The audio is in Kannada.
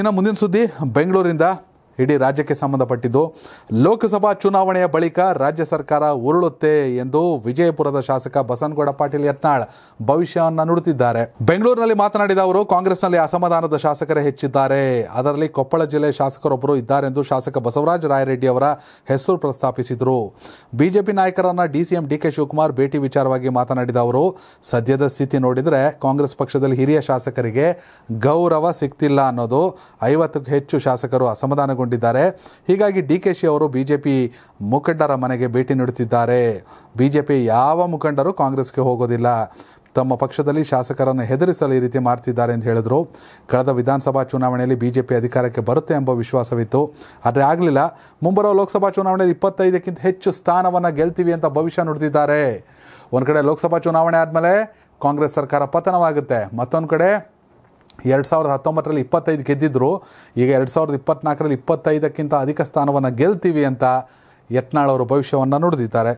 ಇನ್ನು ಮುಂದಿನ ಸುದ್ದಿ ಬೆಂಗಳೂರಿಂದ ಇಡೀ ರಾಜ್ಯಕ್ಕೆ ಸಂಬಂಧಪಟ್ಟಿದ್ದು ಲೋಕಸಭಾ ಚುನಾವಣೆಯ ಬಳಿಕ ರಾಜ್ಯ ಸರ್ಕಾರ ಉರುಳುತ್ತೆ ಎಂದು ವಿಜಯಪುರದ ಶಾಸಕ ಬಸನಗೌಡ ಪಾಟೀಲ್ ಯತ್ನಾಳ್ ಭವಿಷ್ಯವನ್ನು ನುಡುತ್ತಿದ್ದಾರೆ ಬೆಂಗಳೂರಿನಲ್ಲಿ ಮಾತನಾಡಿದ ಅವರು ಕಾಂಗ್ರೆಸ್ನಲ್ಲಿ ಅಸಮಾಧಾನದ ಶಾಸಕರೇ ಹೆಚ್ಚಿದ್ದಾರೆ ಅದರಲ್ಲಿ ಕೊಪ್ಪಳ ಜಿಲ್ಲೆ ಶಾಸಕರೊಬ್ಬರು ಇದ್ದಾರೆಂದು ಶಾಸಕ ಬಸವರಾಜ ರಾಯರೆಡ್ಡಿ ಅವರ ಹೆಸರು ಪ್ರಸ್ತಾಪಿಸಿದರು ಬಿಜೆಪಿ ನಾಯಕರನ್ನ ಡಿಸಿಎಂ ಡಿಕೆ ಶಿವಕುಮಾರ್ ಭೇಟಿ ವಿಚಾರವಾಗಿ ಮಾತನಾಡಿದ ಅವರು ಸದ್ಯದ ಸ್ಥಿತಿ ನೋಡಿದರೆ ಕಾಂಗ್ರೆಸ್ ಪಕ್ಷದಲ್ಲಿ ಹಿರಿಯ ಶಾಸಕರಿಗೆ ಗೌರವ ಸಿಗ್ತಿಲ್ಲ ಅನ್ನೋದು ಐವತ್ತಕ್ಕೂ ಹೆಚ್ಚು ಶಾಸಕರು ಅಸಮಾಧಾನಗೊಂಡ ಮಾಡಿಕೊಂಡಿದ್ದಾರೆ ಹೀಗಾಗಿ ಡಿ ಕೆ ಶಿ ಅವರು ಬಿ ಜೆ ಪಿ ಮುಖಂಡರ ಮನೆಗೆ ಭೇಟಿ ನೀಡುತ್ತಿದ್ದಾರೆ ಬಿ ಜೆ ಪಿ ಯಾವ ಮುಖಂಡರು ಕಾಂಗ್ರೆಸ್ಗೆ ಹೋಗೋದಿಲ್ಲ ತಮ್ಮ ಪಕ್ಷದಲ್ಲಿ ಶಾಸಕರನ್ನು ಹೆದರಿಸಲು ಈ ರೀತಿ ಮಾಡ್ತಿದ್ದಾರೆ ಅಂತ ಹೇಳಿದ್ರು ಕಳೆದ ವಿಧಾನಸಭಾ ಚುನಾವಣೆಯಲ್ಲಿ ಬಿಜೆಪಿ ಅಧಿಕಾರಕ್ಕೆ ಬರುತ್ತೆ ಎಂಬ ವಿಶ್ವಾಸವಿತ್ತು ಆದರೆ ಆಗಲಿಲ್ಲ ಮುಂಬರುವ ಲೋಕಸಭಾ ಚುನಾವಣೆಯಲ್ಲಿ ಇಪ್ಪತ್ತೈದಕ್ಕಿಂತ ಹೆಚ್ಚು ಸ್ಥಾನವನ್ನು ಗೆಲ್ತೀವಿ ಅಂತ ಭವಿಷ್ಯ ನುಡಿದಿದ್ದಾರೆ ಒಂದು ಕಡೆ ಲೋಕಸಭಾ ಚುನಾವಣೆ ಆದಮೇಲೆ ಕಾಂಗ್ರೆಸ್ ಸರ್ಕಾರ ಪತನವಾಗುತ್ತೆ ಮತ್ತೊಂದು ಕಡೆ ಎರಡು ಸಾವಿರದ ಹತ್ತೊಂಬತ್ತರಲ್ಲಿ ಇಪ್ಪತ್ತೈದು ಗೆದ್ದಿದ್ದರು ಈಗ ಎರಡು ಸಾವಿರದ ಇಪ್ಪತ್ನಾಲ್ಕರಲ್ಲಿ ಇಪ್ಪತ್ತೈದಕ್ಕಿಂತ ಅಧಿಕ ಸ್ಥಾನವನ್ನು ಗೆಲ್ತೀವಿ ಅಂತ ಯತ್ನಾಳ್ ಅವರು ಭವಿಷ್ಯವನ್ನು ನುಡಿದಿದ್ದಾರೆ